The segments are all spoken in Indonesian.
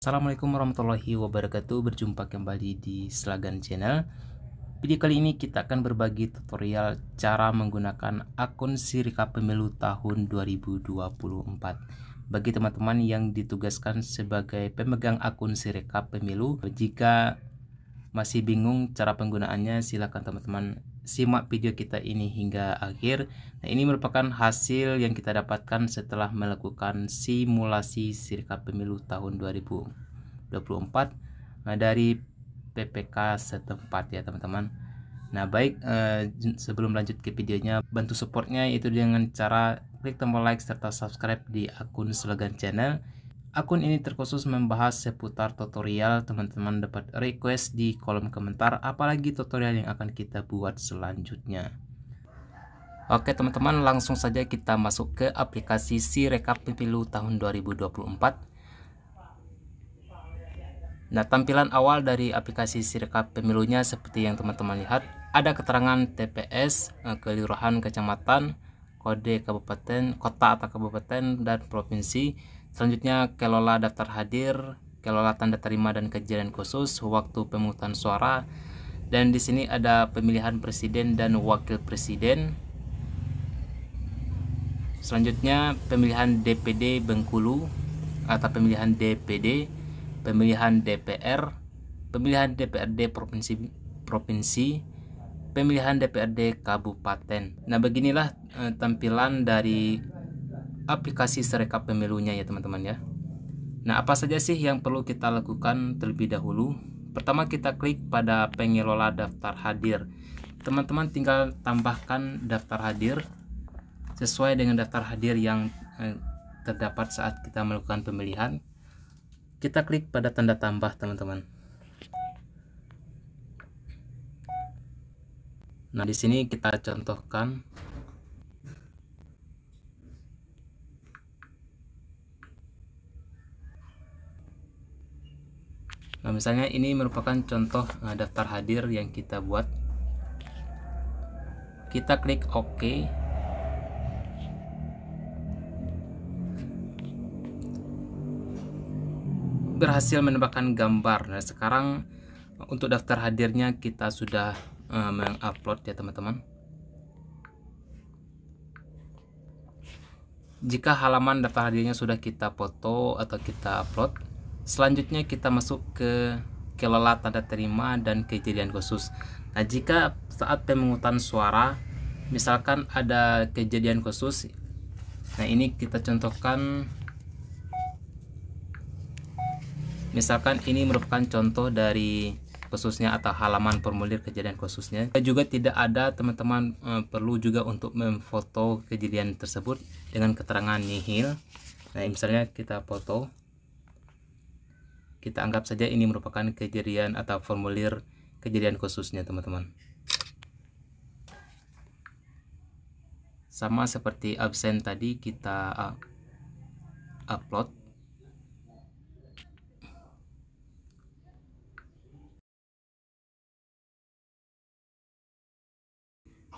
Assalamualaikum warahmatullahi wabarakatuh Berjumpa kembali di Selagan Channel Video kali ini kita akan berbagi tutorial cara menggunakan akun Sirika Pemilu tahun 2024 Bagi teman-teman yang ditugaskan sebagai pemegang akun Sirika Pemilu Jika masih bingung cara penggunaannya silahkan teman-teman simak video kita ini hingga akhir. Nah, ini merupakan hasil yang kita dapatkan setelah melakukan simulasi sirka pemilu tahun 2024 nah, dari PPK setempat ya, teman-teman. Nah, baik eh, sebelum lanjut ke videonya, bantu supportnya itu dengan cara klik tombol like serta subscribe di akun Slogan Channel Akun ini terkhusus membahas seputar tutorial. Teman-teman dapat request di kolom komentar apalagi tutorial yang akan kita buat selanjutnya. Oke teman-teman langsung saja kita masuk ke aplikasi si rekap pemilu tahun 2024 Nah tampilan awal dari aplikasi si rekap pemilunya seperti yang teman-teman lihat Ada keterangan TPS, eh, kelurahan, kecamatan, kode kabupaten, kota atau kabupaten, dan provinsi Selanjutnya, kelola daftar hadir, kelola tanda terima dan kejadian khusus, waktu pemungutan suara, dan di sini ada pemilihan presiden dan wakil presiden. Selanjutnya, pemilihan DPD Bengkulu atau pemilihan DPD, pemilihan DPR, pemilihan DPRD provinsi provinsi, pemilihan DPRD kabupaten. Nah, beginilah eh, tampilan dari aplikasi serekap pemilunya ya teman-teman ya. Nah, apa saja sih yang perlu kita lakukan terlebih dahulu? Pertama kita klik pada pengelola daftar hadir. Teman-teman tinggal tambahkan daftar hadir sesuai dengan daftar hadir yang eh, terdapat saat kita melakukan pemilihan. Kita klik pada tanda tambah, teman-teman. Nah, di sini kita contohkan Nah, misalnya ini merupakan contoh eh, daftar hadir yang kita buat. Kita klik OK. Berhasil menambahkan gambar. Nah, sekarang untuk daftar hadirnya kita sudah uh, mengupload ya teman-teman. Jika halaman daftar hadirnya sudah kita foto atau kita upload, Selanjutnya kita masuk ke kelola tanda terima dan kejadian khusus. Nah, jika saat pemungutan suara misalkan ada kejadian khusus. Nah, ini kita contohkan Misalkan ini merupakan contoh dari khususnya atau halaman formulir kejadian khususnya juga tidak ada teman-teman e, perlu juga untuk memfoto kejadian tersebut dengan keterangan nihil nah misalnya kita foto kita anggap saja ini merupakan kejadian atau formulir kejadian khususnya teman-teman sama seperti absen tadi kita uh, upload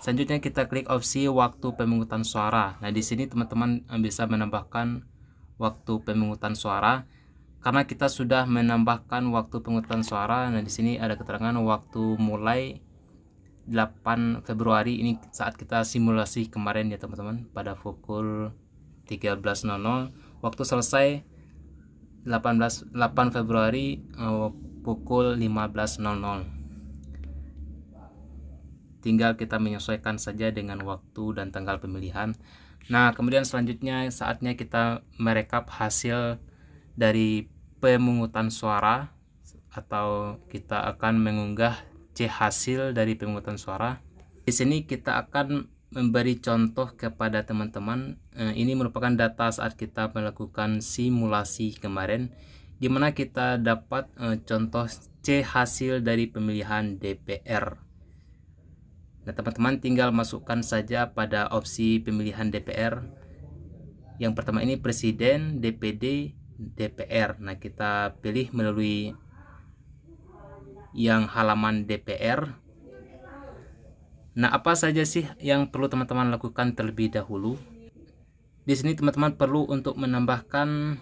Selanjutnya kita klik opsi waktu pemungutan suara. Nah, di sini teman-teman eh, bisa menambahkan waktu pemungutan suara karena kita sudah menambahkan waktu pengutusan suara nah di sini ada keterangan waktu mulai 8 Februari ini saat kita simulasi kemarin ya teman-teman pada pukul 13.00 waktu selesai 18 8 Februari uh, pukul 15.00 tinggal kita menyesuaikan saja dengan waktu dan tanggal pemilihan nah kemudian selanjutnya saatnya kita merekap hasil dari pemungutan suara atau kita akan mengunggah C hasil dari pemungutan suara. Di sini kita akan memberi contoh kepada teman-teman. Eh, ini merupakan data saat kita melakukan simulasi kemarin di mana kita dapat eh, contoh C hasil dari pemilihan DPR. Nah, teman-teman tinggal masukkan saja pada opsi pemilihan DPR. Yang pertama ini presiden, DPD, DPR. Nah, kita pilih melalui yang halaman DPR. Nah, apa saja sih yang perlu teman-teman lakukan terlebih dahulu? Di sini teman-teman perlu untuk menambahkan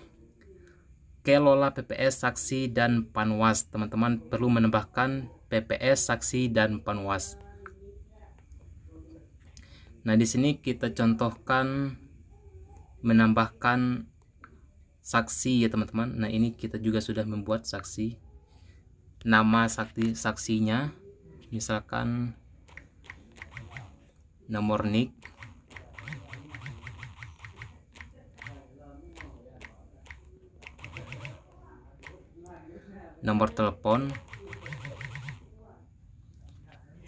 kelola PPS saksi dan panwas. Teman-teman perlu menambahkan PPS saksi dan panwas. Nah, di sini kita contohkan menambahkan saksi ya teman-teman nah ini kita juga sudah membuat saksi nama saksi saksinya misalkan nomor nick nomor telepon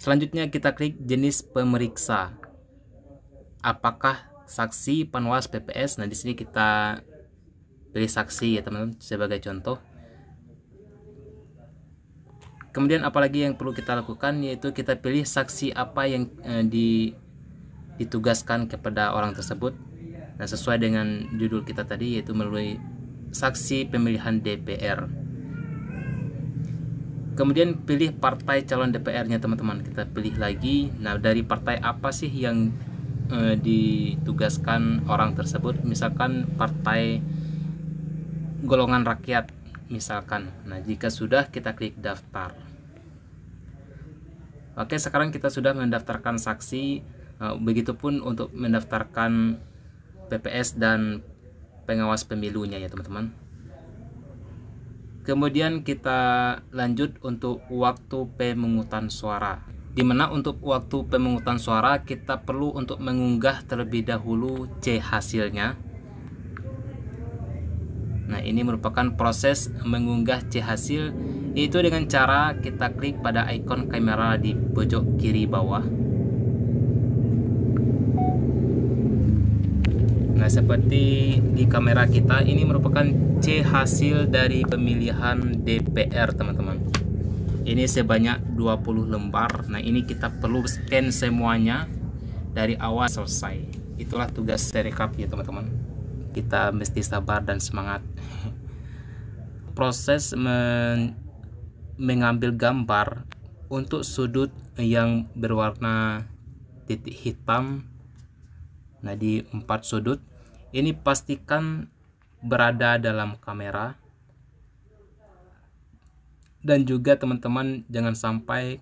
selanjutnya kita klik jenis pemeriksa apakah saksi panwas PPS nah di sini kita pilih saksi ya teman-teman sebagai contoh kemudian apalagi yang perlu kita lakukan yaitu kita pilih saksi apa yang eh, di, ditugaskan kepada orang tersebut nah sesuai dengan judul kita tadi yaitu melalui saksi pemilihan DPR kemudian pilih partai calon DPR-nya teman-teman kita pilih lagi nah dari partai apa sih yang eh, ditugaskan orang tersebut misalkan partai golongan rakyat misalkan. Nah, jika sudah kita klik daftar. Oke, sekarang kita sudah mendaftarkan saksi. Eh, begitupun untuk mendaftarkan PPS dan pengawas pemilunya ya, teman-teman. Kemudian kita lanjut untuk waktu pemungutan suara. dimana untuk waktu pemungutan suara kita perlu untuk mengunggah terlebih dahulu C hasilnya Nah, ini merupakan proses mengunggah C hasil itu dengan cara kita klik pada ikon kamera di pojok kiri bawah. Nah, seperti di kamera kita ini merupakan C hasil dari pemilihan DPR, teman-teman. Ini sebanyak 20 lembar. Nah, ini kita perlu scan semuanya dari awal selesai. Itulah tugas serikap ya, teman-teman kita mesti sabar dan semangat proses men mengambil gambar untuk sudut yang berwarna titik hitam nah di empat sudut ini pastikan berada dalam kamera dan juga teman-teman jangan sampai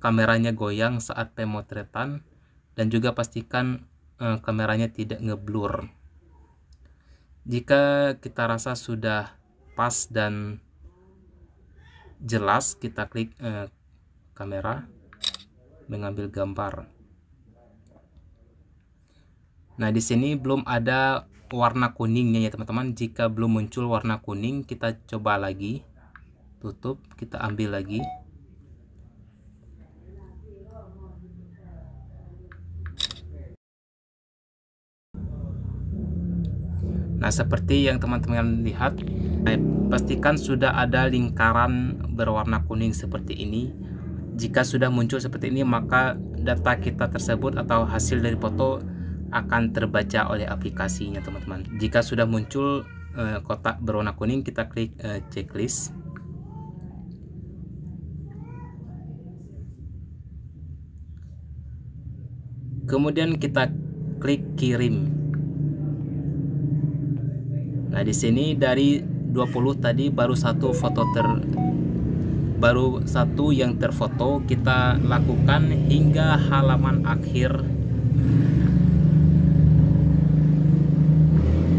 kameranya goyang saat pemotretan dan juga pastikan eh, kameranya tidak ngeblur jika kita rasa sudah pas dan jelas, kita klik eh, kamera mengambil gambar. Nah, di sini belum ada warna kuningnya ya, teman-teman. Jika belum muncul warna kuning, kita coba lagi. Tutup, kita ambil lagi. Nah, seperti yang teman-teman lihat, eh, pastikan sudah ada lingkaran berwarna kuning seperti ini. Jika sudah muncul seperti ini, maka data kita tersebut atau hasil dari foto akan terbaca oleh aplikasinya, teman-teman. Jika sudah muncul eh, kotak berwarna kuning, kita klik eh, checklist. Kemudian kita klik kirim Nah, di sini dari 20 tadi baru satu foto ter baru satu yang terfoto kita lakukan hingga halaman akhir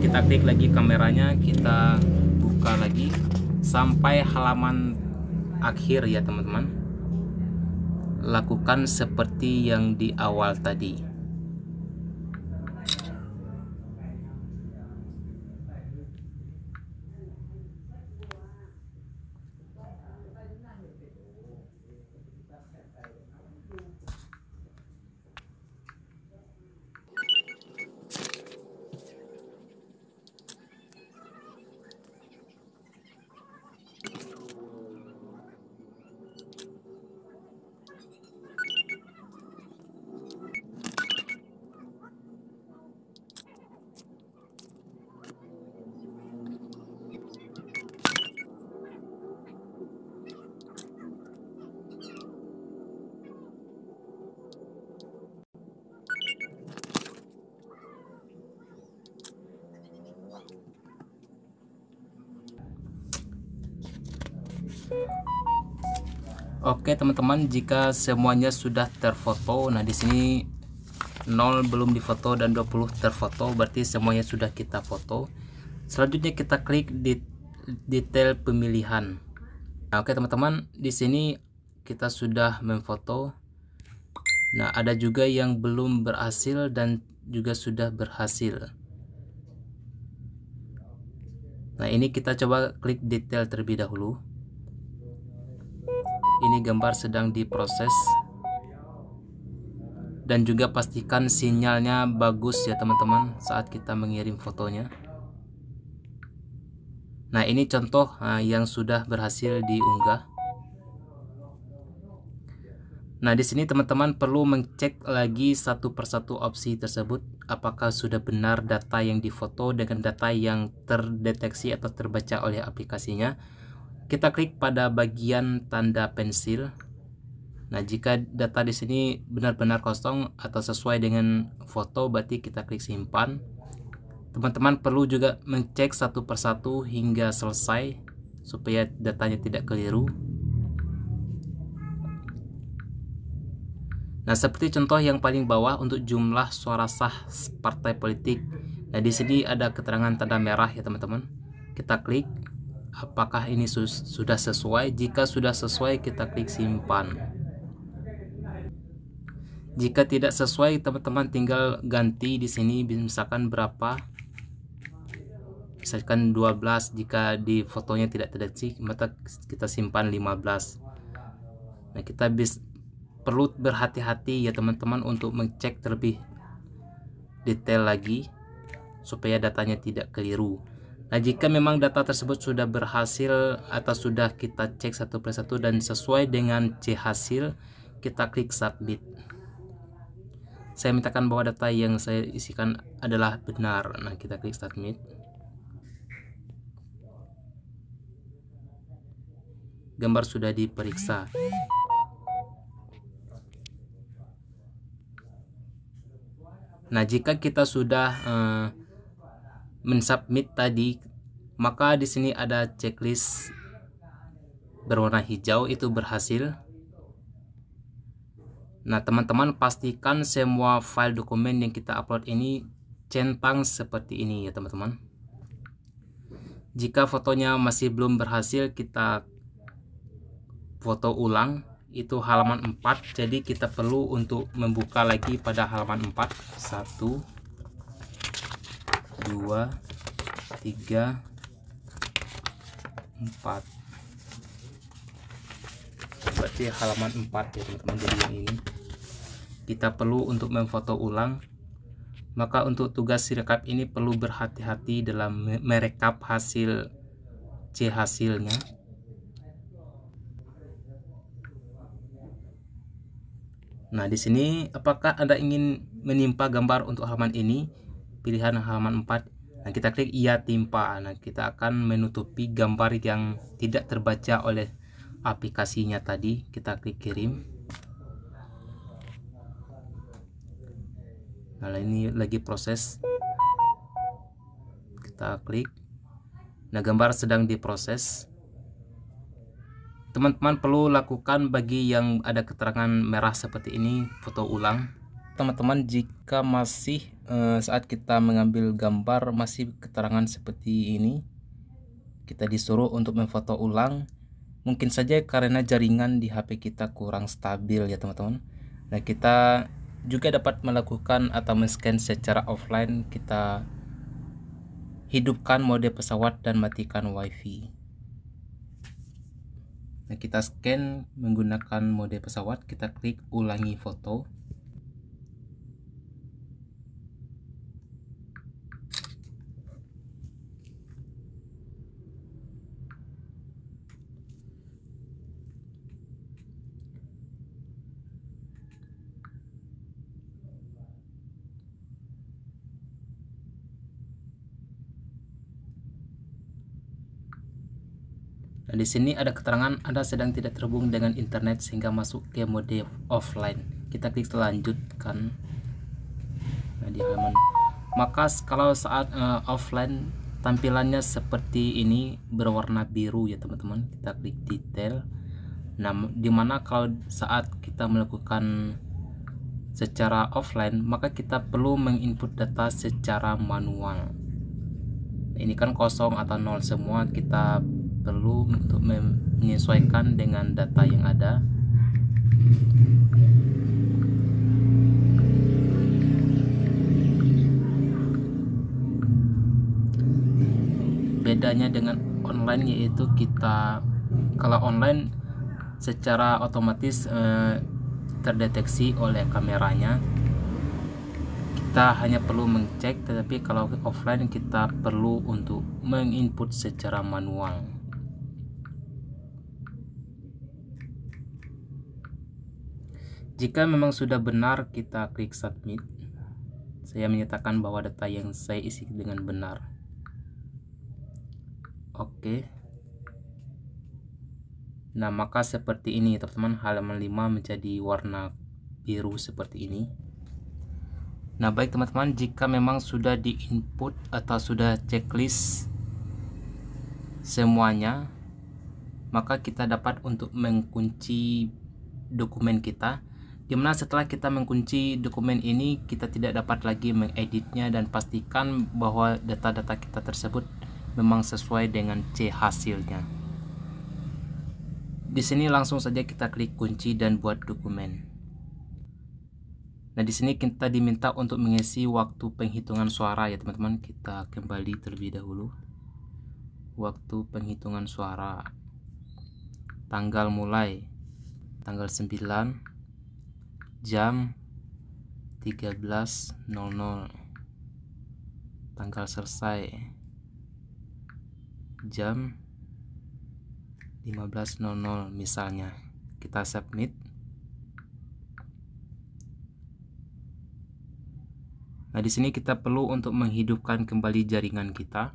kita klik lagi kameranya kita buka lagi sampai halaman akhir ya teman-teman lakukan seperti yang di awal tadi Oke teman-teman, jika semuanya sudah terfoto, nah di sini 0 belum difoto dan 20 terfoto, berarti semuanya sudah kita foto. Selanjutnya kita klik di detail pemilihan. Nah, oke teman-teman, di sini kita sudah memfoto. Nah, ada juga yang belum berhasil dan juga sudah berhasil. Nah, ini kita coba klik detail terlebih dahulu ini gambar sedang diproses dan juga pastikan sinyalnya bagus ya teman-teman saat kita mengirim fotonya nah ini contoh ah, yang sudah berhasil diunggah nah di sini teman-teman perlu mengecek lagi satu persatu opsi tersebut apakah sudah benar data yang difoto dengan data yang terdeteksi atau terbaca oleh aplikasinya kita klik pada bagian tanda pensil nah jika data di sini benar-benar kosong atau sesuai dengan foto berarti kita klik simpan teman-teman perlu juga mengecek satu persatu hingga selesai supaya datanya tidak keliru Nah, seperti contoh yang paling bawah untuk jumlah suara sah partai politik. Nah, di sini ada keterangan tanda merah ya, teman-teman. Kita klik apakah ini su sudah sesuai jika sudah sesuai kita klik simpan jika tidak sesuai teman-teman tinggal ganti di sini misalkan berapa misalkan 12 jika di fotonya tidak terdeteksi maka kita simpan 15 nah kita bis perlu berhati-hati ya teman-teman untuk mengecek terlebih detail lagi supaya datanya tidak keliru Nah, jika memang data tersebut sudah berhasil atau sudah kita cek satu persatu dan sesuai dengan C hasil, kita klik submit. Saya mintakan bahwa data yang saya isikan adalah benar. Nah, kita klik submit. Gambar sudah diperiksa. Nah, jika kita sudah eh, mensubmit tadi maka di sini ada checklist berwarna hijau itu berhasil nah teman-teman pastikan semua file dokumen yang kita upload ini centang seperti ini ya teman-teman jika fotonya masih belum berhasil kita foto ulang itu halaman 4 jadi kita perlu untuk membuka lagi pada halaman 4 1 dua tiga empat berarti halaman 4 ya teman-teman jadi yang ini kita perlu untuk memfoto ulang maka untuk tugas sirekap ini perlu berhati-hati dalam merekap hasil C hasilnya Nah, di sini apakah Anda ingin menimpa gambar untuk halaman ini? pilihan halaman 4 nah kita klik iya timpa nah kita akan menutupi gambar yang tidak terbaca oleh aplikasinya tadi kita klik kirim nah ini lagi proses kita klik nah gambar sedang diproses teman-teman perlu lakukan bagi yang ada keterangan merah seperti ini foto ulang teman-teman jika masih Eh, saat kita mengambil gambar masih keterangan seperti ini kita disuruh untuk memfoto ulang mungkin saja karena jaringan di HP kita kurang stabil ya teman-teman nah kita juga dapat melakukan atau men-scan secara offline kita hidupkan mode pesawat dan matikan wifi nah kita scan menggunakan mode pesawat kita klik ulangi foto di sini ada keterangan Anda sedang tidak terhubung dengan internet sehingga masuk ke mode offline. Kita klik lanjutkan. Nah, di halaman. Maka kalau saat uh, offline tampilannya seperti ini berwarna biru ya teman-teman. Kita klik detail. Nah, mana kalau saat kita melakukan secara offline, maka kita perlu menginput data secara manual. Ini kan kosong atau nol semua kita perlu untuk menyesuaikan dengan data yang ada bedanya dengan online yaitu kita kalau online secara otomatis eh, terdeteksi oleh kameranya kita hanya perlu mengecek tetapi kalau offline kita perlu untuk menginput secara manual Jika memang sudah benar kita klik submit, saya menyatakan bahwa data yang saya isi dengan benar. Oke. Nah, maka seperti ini teman-teman halaman 5 menjadi warna biru seperti ini. Nah, baik teman-teman, jika memang sudah di input atau sudah checklist semuanya, maka kita dapat untuk mengkunci dokumen kita dimana setelah kita mengunci dokumen ini kita tidak dapat lagi mengeditnya dan pastikan bahwa data-data kita tersebut memang sesuai dengan C hasilnya di sini langsung saja kita klik kunci dan buat dokumen nah di sini kita diminta untuk mengisi waktu penghitungan suara ya teman-teman kita kembali terlebih dahulu waktu penghitungan suara tanggal mulai tanggal 9 jam 13.00 tanggal selesai jam 15.00 misalnya kita submit nah di sini kita perlu untuk menghidupkan kembali jaringan kita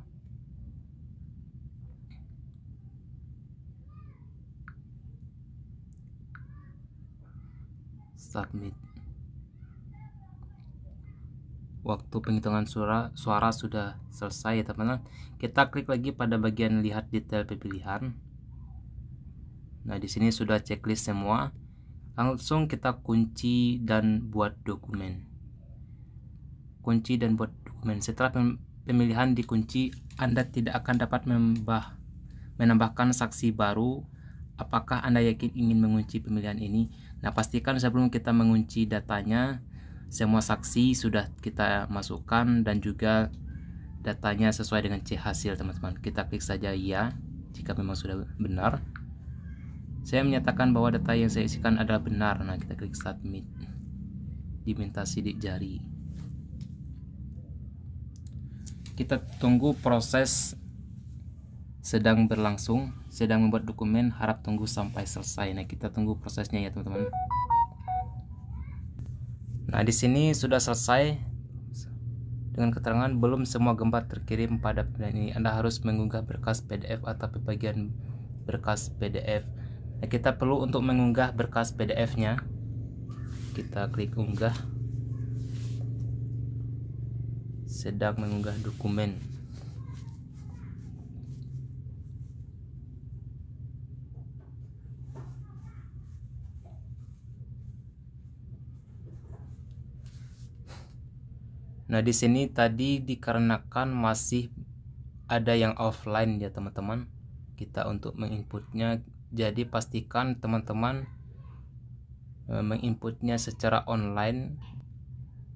submit waktu penghitungan suara suara sudah selesai ya teman-teman kita klik lagi pada bagian lihat detail pilihan nah di sini sudah checklist semua langsung kita kunci dan buat dokumen kunci dan buat dokumen setelah pemilihan dikunci Anda tidak akan dapat menambah menambahkan saksi baru apakah Anda yakin ingin mengunci pemilihan ini Nah, pastikan sebelum kita mengunci datanya, semua saksi sudah kita masukkan dan juga datanya sesuai dengan C hasil, teman-teman. Kita klik saja ya jika memang sudah benar. Saya menyatakan bahwa data yang saya isikan adalah benar. Nah, kita klik submit. Diminta sidik jari. Kita tunggu proses sedang berlangsung, sedang membuat dokumen, harap tunggu sampai selesai. Nah, kita tunggu prosesnya ya, teman-teman. Nah, di sini sudah selesai dengan keterangan belum semua gempa terkirim pada bulan ini. Anda harus mengunggah berkas PDF atau bagian berkas PDF. Nah, kita perlu untuk mengunggah berkas PDF-nya. Kita klik unggah. Sedang mengunggah dokumen. Nah, di sini tadi dikarenakan masih ada yang offline ya teman-teman. Kita untuk menginputnya jadi pastikan teman-teman e, menginputnya secara online.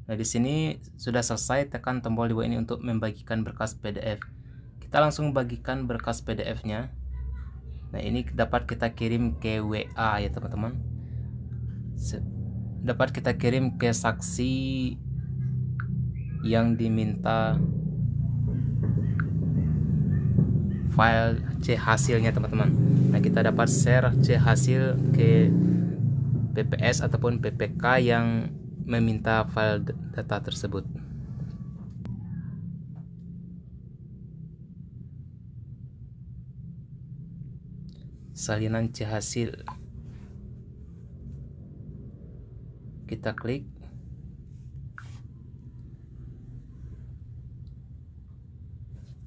Nah, di sini sudah selesai tekan tombol di bawah ini untuk membagikan berkas PDF. Kita langsung bagikan berkas PDF-nya. Nah, ini dapat kita kirim ke WA ya, teman-teman. Dapat kita kirim ke saksi yang diminta file C hasilnya teman-teman nah kita dapat share C hasil ke PPS ataupun PPK yang meminta file data tersebut salinan C hasil kita klik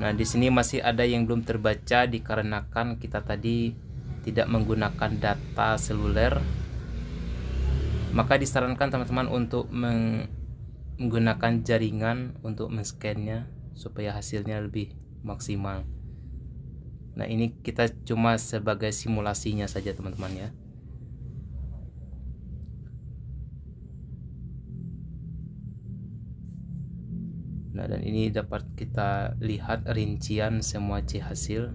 Nah, di sini masih ada yang belum terbaca dikarenakan kita tadi tidak menggunakan data seluler. Maka disarankan teman-teman untuk menggunakan jaringan untuk men scan supaya hasilnya lebih maksimal. Nah, ini kita cuma sebagai simulasinya saja teman-teman ya. Nah, dan ini dapat kita lihat rincian semua C hasil.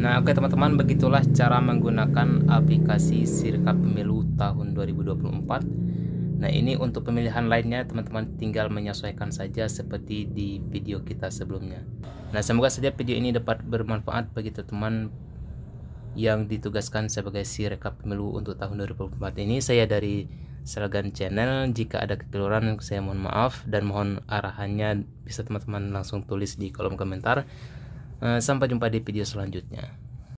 Nah, oke okay, teman-teman, begitulah cara menggunakan aplikasi Sirkap Pemilu tahun 2024. Nah, ini untuk pemilihan lainnya teman-teman tinggal menyesuaikan saja seperti di video kita sebelumnya. Nah, semoga saja video ini dapat bermanfaat bagi teman-teman yang ditugaskan sebagai si rekap pemilu untuk tahun 2024 ini. Saya dari Seragan Channel. Jika ada kekeliruan, saya mohon maaf dan mohon arahannya bisa teman-teman langsung tulis di kolom komentar. Eh, sampai jumpa di video selanjutnya.